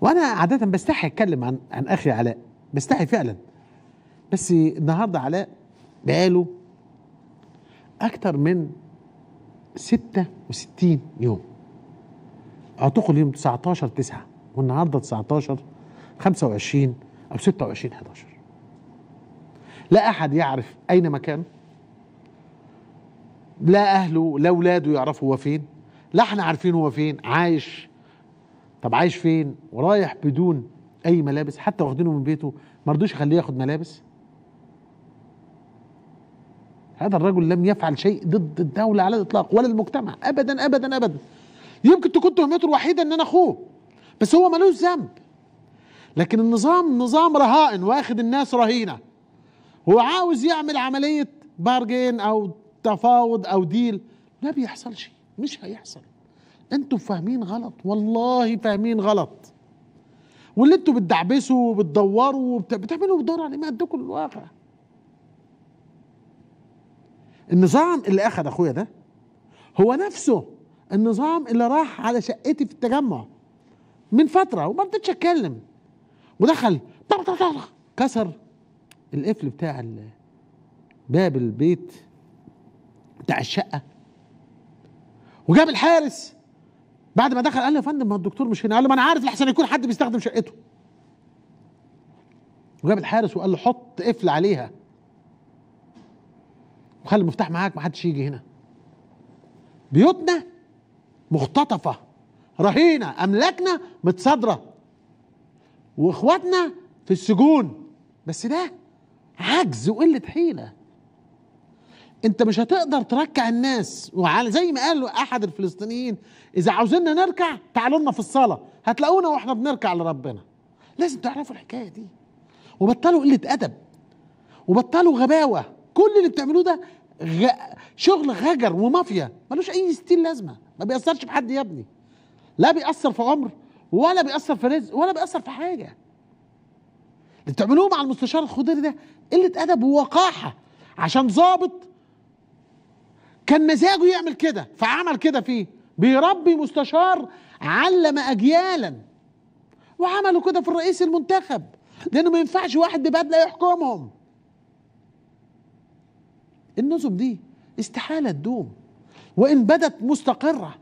وانا عاده بستحي اتكلم عن عن اخي علاء بستحي فعلا بس النهارده علاء بقاله اكتر من 66 يوم اعتقد يوم 19 9 والنهارده 19 25 او 26 11 لا احد يعرف اين مكانه لا اهله لا اولاده يعرفوا هو فين لا احنا عارفين هو فين عايش طب عايش فين ورايح بدون اي ملابس حتى واخدينه من بيته ما رضوش يخليه ياخد ملابس هذا الرجل لم يفعل شيء ضد الدولة على الإطلاق ولا المجتمع أبدا أبدا أبدا يمكن تكون تهمته الوحيدة إن أنا أخوه بس هو ملوش ذنب لكن النظام نظام رهائن واخد الناس رهينة هو عاوز يعمل عملية بارجين أو تفاوض أو ديل ما بيحصلش مش هيحصل انتوا فاهمين غلط والله فاهمين غلط واللي انتوا بتدعبسوا وبتدوروا بتعملوا بتدوروا على ما ادكم الواقع النظام اللي اخذ اخويا ده هو نفسه النظام اللي راح على شقتي في التجمع من فتره وما رضيتش اتكلم ودخل طب طب طب كسر القفل بتاع باب البيت بتاع الشقه وجاب الحارس بعد ما دخل قال له يا فندم ما الدكتور مش هنا قال له ما انا عارف لحسن يكون حد بيستخدم شقته وجاب الحارس وقال له حط قفل عليها وخلي المفتاح معاك ما حدش يجي هنا بيوتنا مختطفه رهينه املاكنا متصادره واخواتنا في السجون بس ده عجز وقله حيله انت مش هتقدر تركع الناس وعلى زي ما قال احد الفلسطينيين اذا عاوزيننا نركع تعالوا لنا في الصلاه هتلاقونا واحنا بنركع لربنا لازم تعرفوا الحكايه دي وبطلوا قله ادب وبطلوا غباوه كل اللي بتعملوه ده غ... شغل غجر ومافيا ملوش اي ستيل لازمه ما بيأثرش في حد يا ابني لا بيأثر في عمر ولا بيأثر في رزق ولا بيأثر في حاجه اللي بتعملوه مع المستشار الخضيري ده قله ادب ووقاحه عشان ظابط كان مزاجه يعمل كده فعمل كده فيه بيربي مستشار علم اجيالا وعملوا كده في الرئيس المنتخب لانه ما ينفعش واحد ببدله يحكمهم النظم دي استحاله تدوم وان بدت مستقره